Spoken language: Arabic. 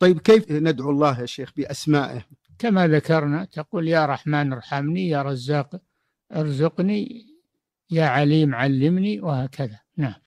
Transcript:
طيب كيف ندعو الله يا شيخ بأسمائه كما ذكرنا تقول يا رحمن ارحمني يا رزاق ارزقني يا عليم علمني وهكذا نعم